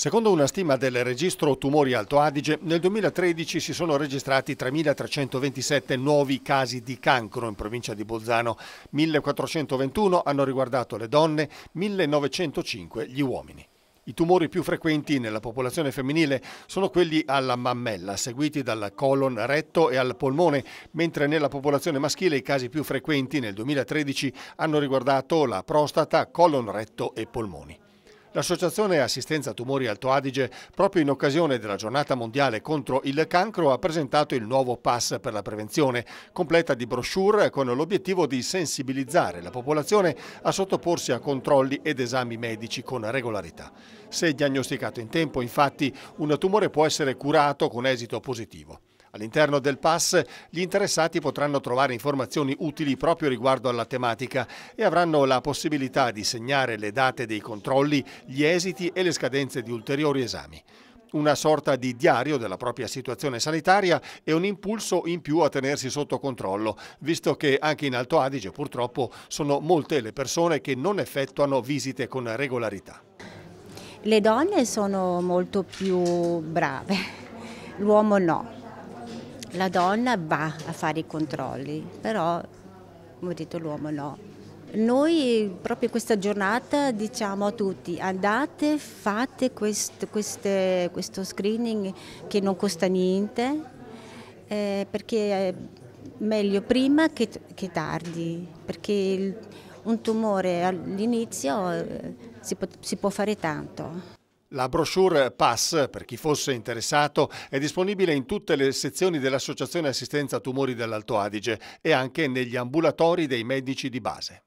Secondo una stima del registro tumori Alto Adige, nel 2013 si sono registrati 3.327 nuovi casi di cancro in provincia di Bolzano, 1.421 hanno riguardato le donne, 1.905 gli uomini. I tumori più frequenti nella popolazione femminile sono quelli alla mammella, seguiti dal colon retto e al polmone, mentre nella popolazione maschile i casi più frequenti nel 2013 hanno riguardato la prostata, colon retto e polmoni. L'Associazione Assistenza Tumori Alto Adige, proprio in occasione della giornata mondiale contro il cancro, ha presentato il nuovo Pass per la prevenzione, completa di brochure con l'obiettivo di sensibilizzare la popolazione a sottoporsi a controlli ed esami medici con regolarità. Se diagnosticato in tempo, infatti, un tumore può essere curato con esito positivo. All'interno del pass gli interessati potranno trovare informazioni utili proprio riguardo alla tematica e avranno la possibilità di segnare le date dei controlli, gli esiti e le scadenze di ulteriori esami una sorta di diario della propria situazione sanitaria e un impulso in più a tenersi sotto controllo, visto che anche in Alto Adige purtroppo sono molte le persone che non effettuano visite con regolarità. Le donne sono molto più brave, l'uomo no la donna va a fare i controlli, però come ho detto l'uomo no. Noi proprio questa giornata diciamo a tutti andate, fate quest, queste, questo screening che non costa niente eh, perché è meglio prima che, che tardi, perché il, un tumore all'inizio eh, si, si può fare tanto. La brochure PASS, per chi fosse interessato, è disponibile in tutte le sezioni dell'Associazione Assistenza Tumori dell'Alto Adige e anche negli ambulatori dei medici di base.